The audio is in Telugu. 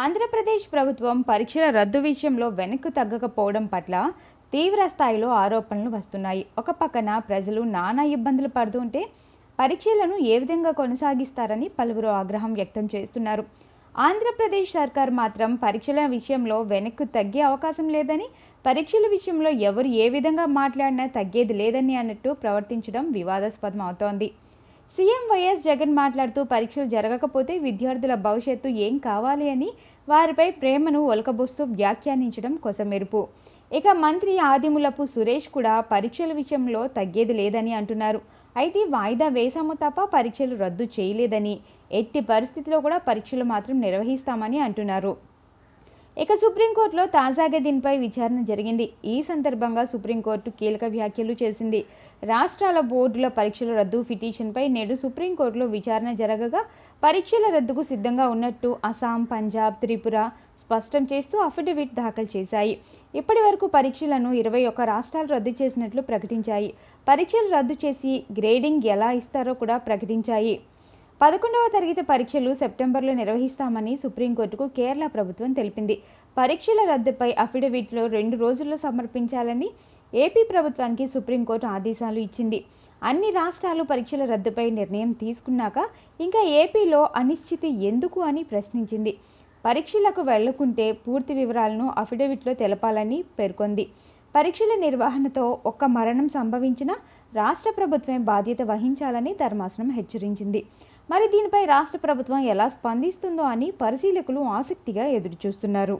ఆంధ్రప్రదేశ్ ప్రభుత్వం పరీక్షల రద్దు విషయంలో వెనక్కు తగ్గకపోవడం పట్ల తీవ్ర స్థాయిలో ఆరోపణలు వస్తున్నాయి ఒక పక్కన ప్రజలు నానా ఇబ్బందులు పడుతుంటే పరీక్షలను ఏ విధంగా కొనసాగిస్తారని పలువురు ఆగ్రహం వ్యక్తం చేస్తున్నారు ఆంధ్రప్రదేశ్ సర్కార్ మాత్రం పరీక్షల విషయంలో వెనక్కు తగ్గే అవకాశం లేదని పరీక్షల విషయంలో ఎవరు ఏ విధంగా మాట్లాడినా తగ్గేది లేదని అన్నట్టు ప్రవర్తించడం వివాదాస్పదం అవుతోంది సీఎం వైఎస్ జగన్ మాట్లాడుతూ పరీక్షలు జరగకపోతే విద్యార్థుల భవిష్యత్తు ఏం కావాలి అని వారిపై ప్రేమను ఒలకబోస్తూ వ్యాఖ్యానించడం కొసమెరుపు ఇక మంత్రి ఆదిములపు సురేష్ కూడా పరీక్షల విషయంలో తగ్గేది లేదని అంటున్నారు అయితే వాయిదా వేశాము తప్ప పరీక్షలు రద్దు చేయలేదని ఎట్టి పరిస్థితిలో కూడా పరీక్షలు మాత్రం నిర్వహిస్తామని అంటున్నారు ఇక సుప్రీంకోర్టులో తాజాగా దీనిపై విచారణ జరిగింది ఈ సందర్భంగా సుప్రీంకోర్టు కీలక వ్యాఖ్యలు చేసింది రాష్ట్రాల బోర్డుల పరీక్షల రద్దు పిటిషన్పై నేడు సుప్రీంకోర్టులో విచారణ జరగగా పరీక్షల రద్దుకు సిద్ధంగా ఉన్నట్టు అస్సాం పంజాబ్ త్రిపుర స్పష్టం చేస్తూ అఫిడవిట్ దాఖలు చేశాయి ఇప్పటి వరకు పరీక్షలను ఇరవై ఒక్క రాష్ట్రాలు రద్దు చేసినట్లు ప్రకటించాయి పరీక్షలు రద్దు చేసి గ్రేడింగ్ ఎలా ఇస్తారో కూడా ప్రకటించాయి పదకొండవ తరగతి పరీక్షలు సెప్టెంబర్లో నిర్వహిస్తామని సుప్రీంకోర్టుకు కేరళ ప్రభుత్వం తెలిపింది పరీక్షల రద్దుపై అఫిడవిట్లో రెండు రోజుల్లో సమర్పించాలని ఏపీ ప్రభుత్వానికి సుప్రీంకోర్టు ఆదేశాలు ఇచ్చింది అన్ని రాష్ట్రాలు పరీక్షల రద్దుపై నిర్ణయం తీసుకున్నాక ఇంకా ఏపీలో అనిశ్చితి ఎందుకు అని ప్రశ్నించింది పరీక్షలకు వెళ్లకుంటే పూర్తి వివరాలను అఫిడవిట్లో తెలపాలని పేర్కొంది పరీక్షల నిర్వహణతో ఒక్క మరణం సంభవించిన రాష్ట్ర ప్రభుత్వం బాధ్యత వహించాలని ధర్మాసనం హెచ్చరించింది మరి దీనిపై రాష్ట్ర ప్రభుత్వం ఎలా స్పందిస్తుందో అని పరిశీలకులు ఆసక్తిగా ఎదురుచూస్తున్నారు